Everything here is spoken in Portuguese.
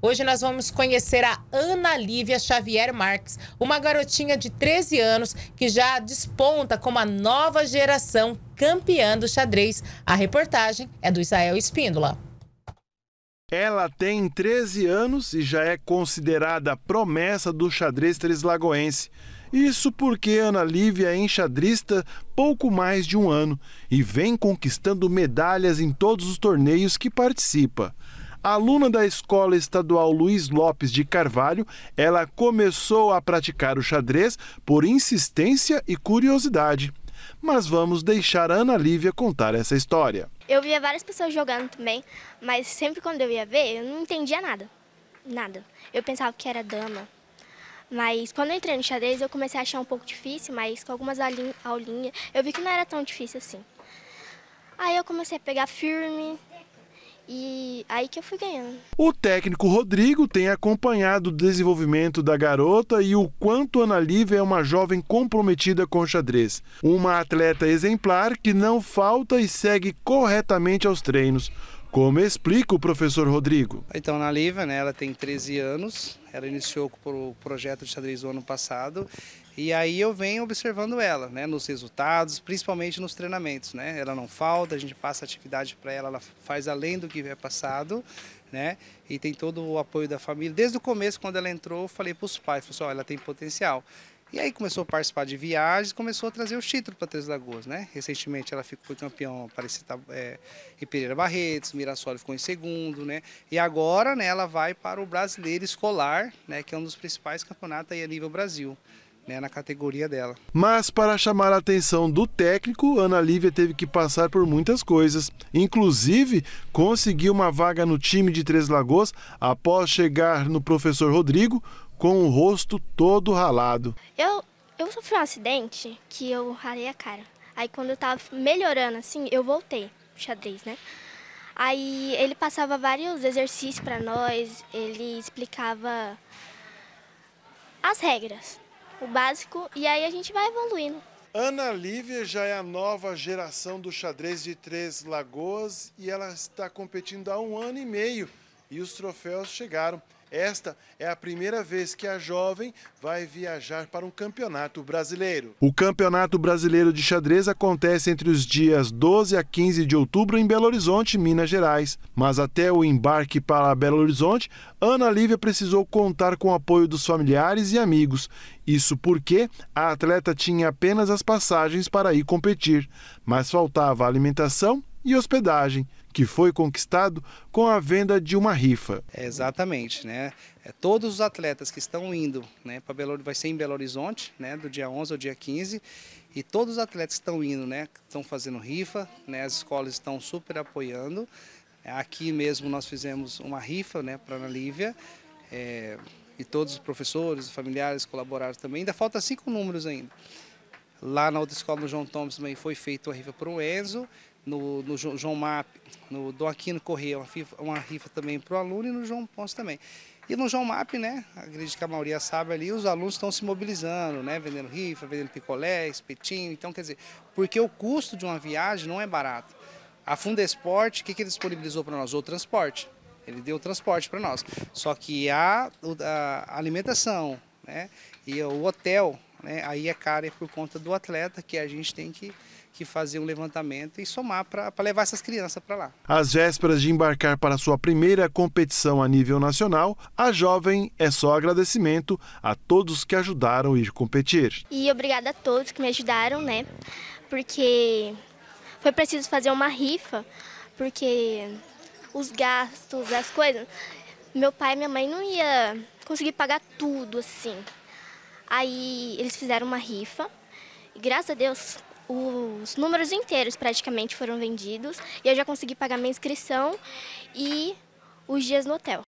Hoje nós vamos conhecer a Ana Lívia Xavier Marques, uma garotinha de 13 anos que já desponta como a nova geração campeã do xadrez. A reportagem é do Israel Espíndola. Ela tem 13 anos e já é considerada promessa do xadrez trislagoense. Isso porque Ana Lívia é enxadrista pouco mais de um ano e vem conquistando medalhas em todos os torneios que participa aluna da Escola Estadual Luiz Lopes de Carvalho, ela começou a praticar o xadrez por insistência e curiosidade. Mas vamos deixar a Ana Lívia contar essa história. Eu via várias pessoas jogando também, mas sempre quando eu ia ver, eu não entendia nada. Nada. Eu pensava que era dama. Mas quando eu entrei no xadrez, eu comecei a achar um pouco difícil, mas com algumas aulinhas eu vi que não era tão difícil assim. Aí eu comecei a pegar firme, e aí que eu fui ganhando. O técnico Rodrigo tem acompanhado o desenvolvimento da garota e o quanto Ana Lívia é uma jovem comprometida com o xadrez. Uma atleta exemplar que não falta e segue corretamente aos treinos como explica o professor Rodrigo. Então, na Lívia, né, ela tem 13 anos, ela iniciou o projeto de xadrez o ano passado, e aí eu venho observando ela, né, nos resultados, principalmente nos treinamentos, né? Ela não falta, a gente passa atividade para ela, ela faz além do que é passado, né? E tem todo o apoio da família. Desde o começo, quando ela entrou, eu falei para os pais, falei assim, ela tem potencial. E aí começou a participar de viagens, começou a trazer o título para Três Lagoas, né? Recentemente ela ficou, foi para Aparecida tá, é, em Pereira Barretos, Mirassol ficou em segundo, né? E agora né, ela vai para o Brasileiro Escolar, né? Que é um dos principais campeonatos aí a nível Brasil. Né, na categoria dela. Mas para chamar a atenção do técnico, Ana Lívia teve que passar por muitas coisas. Inclusive, conseguiu uma vaga no time de Três Lagoas após chegar no professor Rodrigo, com o rosto todo ralado. Eu, eu sofri um acidente que eu ralei a cara. Aí quando eu tava melhorando assim, eu voltei xadrez, né? Aí ele passava vários exercícios para nós, ele explicava as regras, o básico, e aí a gente vai evoluindo. Ana Lívia já é a nova geração do xadrez de Três Lagoas e ela está competindo há um ano e meio e os troféus chegaram. Esta é a primeira vez que a jovem vai viajar para um campeonato brasileiro. O Campeonato Brasileiro de Xadrez acontece entre os dias 12 a 15 de outubro em Belo Horizonte, Minas Gerais. Mas até o embarque para Belo Horizonte, Ana Lívia precisou contar com o apoio dos familiares e amigos. Isso porque a atleta tinha apenas as passagens para ir competir, mas faltava alimentação e hospedagem que foi conquistado com a venda de uma rifa. É exatamente, né? É, todos os atletas que estão indo né, para Belo vai ser em Belo Horizonte, né, do dia 11 ao dia 15, e todos os atletas que estão indo, né, estão fazendo rifa, né, as escolas estão super apoiando. É, aqui mesmo nós fizemos uma rifa né, para a Ana Lívia, é, e todos os professores, familiares colaboraram também. Ainda falta cinco números ainda. Lá na outra escola, no João Thomas, também foi feita uma rifa para o Enzo. No, no João Map, no do Aquino Correia, uma rifa, uma rifa também para o aluno e no João Ponce também. E no João Map, né, acredito que a maioria sabe ali, os alunos estão se mobilizando, né, vendendo rifa, vendendo picolé, espetinho. Então, quer dizer, porque o custo de uma viagem não é barato. A Funda Esporte, o que, que ele disponibilizou para nós? O transporte. Ele deu o transporte para nós. Só que a, a alimentação né, e o hotel né? Aí é cara é por conta do atleta que a gente tem que, que fazer um levantamento e somar para levar essas crianças para lá. Às vésperas de embarcar para sua primeira competição a nível nacional, a jovem é só agradecimento a todos que ajudaram a ir competir. E obrigada a todos que me ajudaram, né? Porque foi preciso fazer uma rifa, porque os gastos, as coisas, meu pai e minha mãe não ia conseguir pagar tudo assim. Aí eles fizeram uma rifa e graças a Deus os números inteiros praticamente foram vendidos e eu já consegui pagar minha inscrição e os dias no hotel.